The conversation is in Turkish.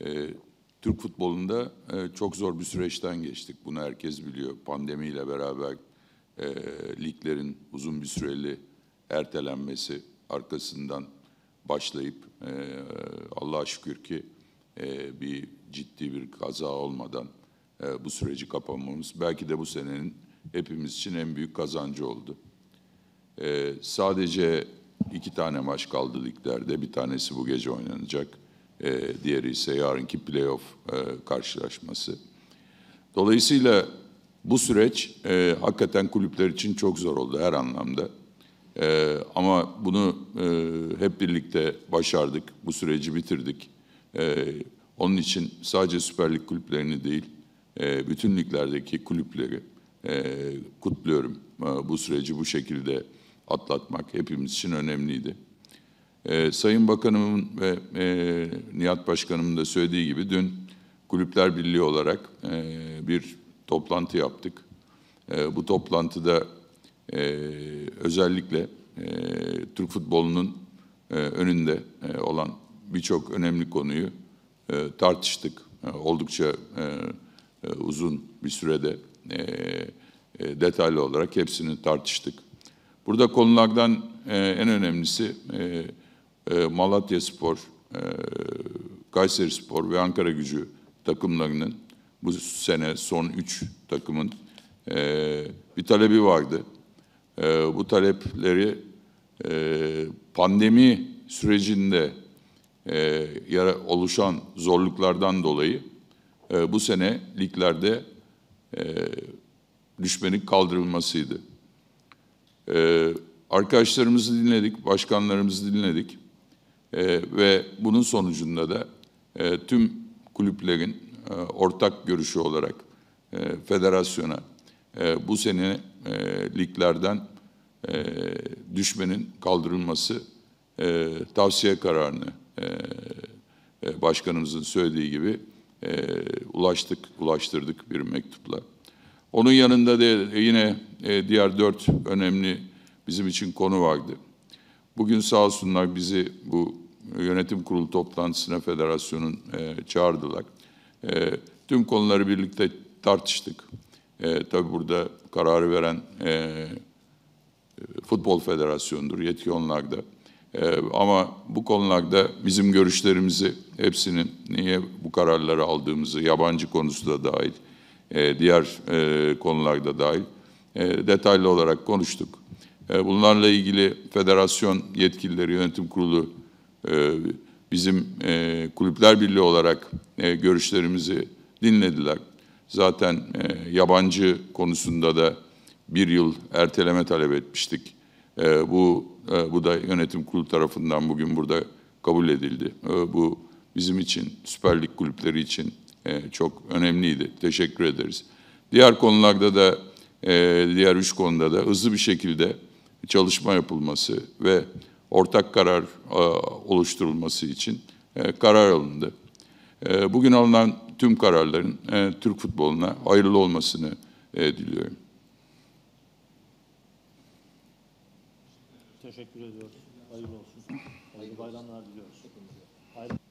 E, Türk futbolunda e, çok zor bir süreçten geçtik. Bunu herkes biliyor. Pandemiyle beraber e, liglerin uzun bir süreli ertelenmesi arkasından başlayıp e, Allah'a şükür ki e, bir ciddi bir kaza olmadan e, bu süreci kapanmamız belki de bu senenin hepimiz için en büyük kazancı oldu. E, sadece iki tane maç kaldı liglerde. Bir tanesi bu gece oynanacak. E, diğeri ise yarınki playoff e, karşılaşması. Dolayısıyla bu süreç e, hakikaten kulüpler için çok zor oldu her anlamda. E, ama bunu e, hep birlikte başardık, bu süreci bitirdik. E, onun için sadece Süper Lig kulüplerini değil, e, bütün liglerdeki kulüpleri e, kutluyorum. E, bu süreci bu şekilde atlatmak hepimiz için önemliydi. Ee, Sayın Bakanımın ve e, Nihat Başkanımın da söylediği gibi dün Kulüpler Birliği olarak e, bir toplantı yaptık. E, bu toplantıda e, özellikle e, Türk futbolunun e, önünde e, olan birçok önemli konuyu e, tartıştık. E, oldukça e, e, uzun bir sürede e, e, detaylı olarak hepsini tartıştık. Burada konulardan e, en önemlisi... E, e, Malatya Spor, e, Kayseri Spor ve Ankara Gücü takımlarının bu sene son üç takımın e, bir talebi vardı. bu talepleri pandemi sürecinde e, oluşan zorluklardan dolayı bu sene liglerde düşmenin kaldırılmasıydı. arkadaşlarımızı dinledik, başkanlarımızı dinledik. E, ve bunun sonucunda da e, tüm kulüplerin e, ortak görüşü olarak e, federasyona e, bu sene e, liglerden e, düşmenin kaldırılması e, tavsiye kararını e, e, başkanımızın söylediği gibi e, ulaştık, ulaştırdık bir mektupla. Onun yanında da yine e, diğer dört önemli bizim için konu vardı. Bugün sağ olsunlar bizi bu yönetim kurulu toplantısına federasyonun e, çağırdılar. E, tüm konuları birlikte tartıştık. E, tabii burada kararı veren e, Futbol Federasyonu'dur, yetki onlarda. E, ama bu konularda bizim görüşlerimizi hepsinin niye bu kararları aldığımızı, yabancı konusu da dahil, e, diğer e, konularda dahil e, detaylı olarak konuştuk. E, bunlarla ilgili federasyon yetkilileri, yönetim kurulu ee, bizim e, Kulüpler Birliği olarak e, görüşlerimizi dinlediler. Zaten e, yabancı konusunda da bir yıl erteleme talep etmiştik. Bu bu da yönetim kurulu tarafından bugün burada kabul edildi. Bu bizim için, Süper Lig kulüpleri için çok önemliydi. Teşekkür ederiz. Diğer konularda da, diğer üç konuda da hızlı bir şekilde çalışma yapılması ve ortak karar e, oluşturulması için e, karar alındı. E, bugün alınan tüm kararların Türk futboluna hayırlı olmasını diliyorum. Teşekkür ediyoruz. Hayırlı olsun. Hayırlı bayramlar diliyoruz. Hayırlı.